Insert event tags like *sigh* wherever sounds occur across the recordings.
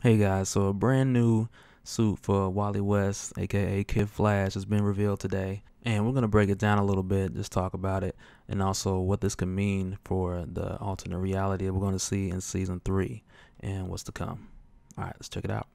Hey guys, so a brand new suit for Wally West, aka Kid Flash, has been revealed today. And we're going to break it down a little bit, just talk about it, and also what this could mean for the alternate reality that we're going to see in season three and what's to come. All right, let's check it out.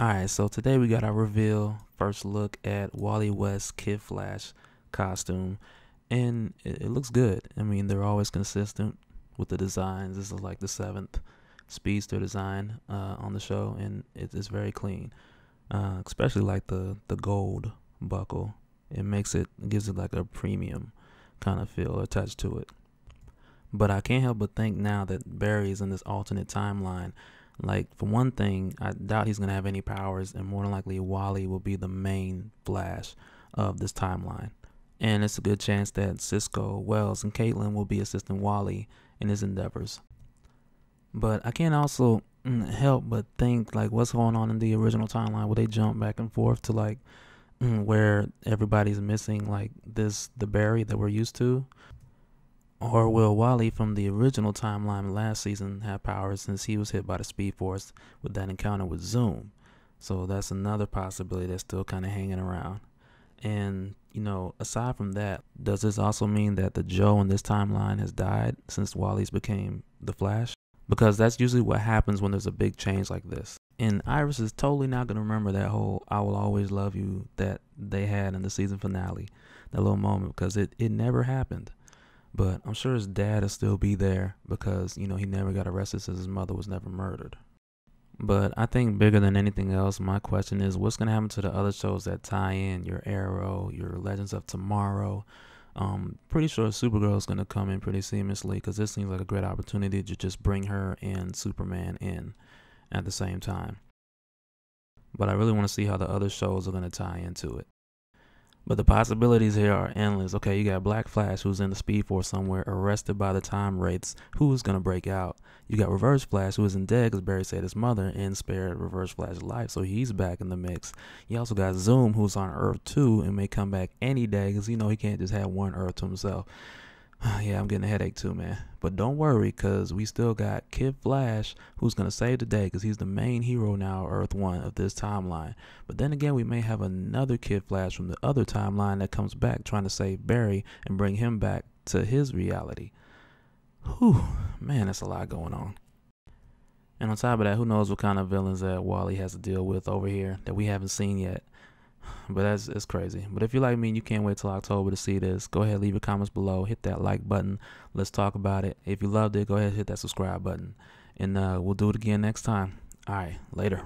Alright, so today we got our reveal, first look at Wally West's Kid Flash costume, and it, it, looks good. I mean, they're always consistent with the designs. This is like the seventh speedster design uh, on the show, and it, it's very clean, uh, especially like the, the gold buckle. It makes it, it gives it like a premium kind of feel attached to it. But I can't help but think now that Barry is in this alternate timeline like, for one thing, I doubt he's going to have any powers, and more than likely, Wally will be the main Flash of this timeline. And it's a good chance that Cisco, Wells, and Caitlin will be assisting Wally in his endeavors. But I can't also mm, help but think, like, what's going on in the original timeline where they jump back and forth to, like, mm, where everybody's missing, like, this, the Barry that we're used to. Or will Wally from the original timeline last season have powers since he was hit by the Speed Force with that encounter with Zoom? So that's another possibility that's still kind of hanging around. And, you know, aside from that, does this also mean that the Joe in this timeline has died since Wally's became the Flash? Because that's usually what happens when there's a big change like this. And Iris is totally not going to remember that whole I will always love you that they had in the season finale, that little moment, because it, it never happened. But I'm sure his dad will still be there because, you know, he never got arrested since his mother was never murdered. But I think bigger than anything else, my question is what's going to happen to the other shows that tie in your Arrow, your Legends of Tomorrow? Um, pretty sure Supergirl is going to come in pretty seamlessly because this seems like a great opportunity to just bring her and Superman in at the same time. But I really want to see how the other shows are going to tie into it. But the possibilities here are endless. Okay, you got Black Flash, who's in the Speed Force somewhere, arrested by the time rates. Who's gonna break out? You got Reverse Flash, who isn't dead because Barry saved his mother and spared Reverse Flash's life, so he's back in the mix. You also got Zoom, who's on Earth 2 and may come back any day because you know he can't just have one Earth to himself. *sighs* yeah, I'm getting a headache too, man. But don't worry, because we still got Kid Flash, who's going to save the day, because he's the main hero now, Earth 1, of this timeline. But then again, we may have another Kid Flash from the other timeline that comes back trying to save Barry and bring him back to his reality. Whew, man, that's a lot going on. And on top of that, who knows what kind of villains that Wally has to deal with over here that we haven't seen yet but that's it's crazy. But if you like me and you can't wait till October to see this, go ahead leave your comments below, hit that like button. Let's talk about it. If you loved it, go ahead hit that subscribe button, and uh, we'll do it again next time. All right, later.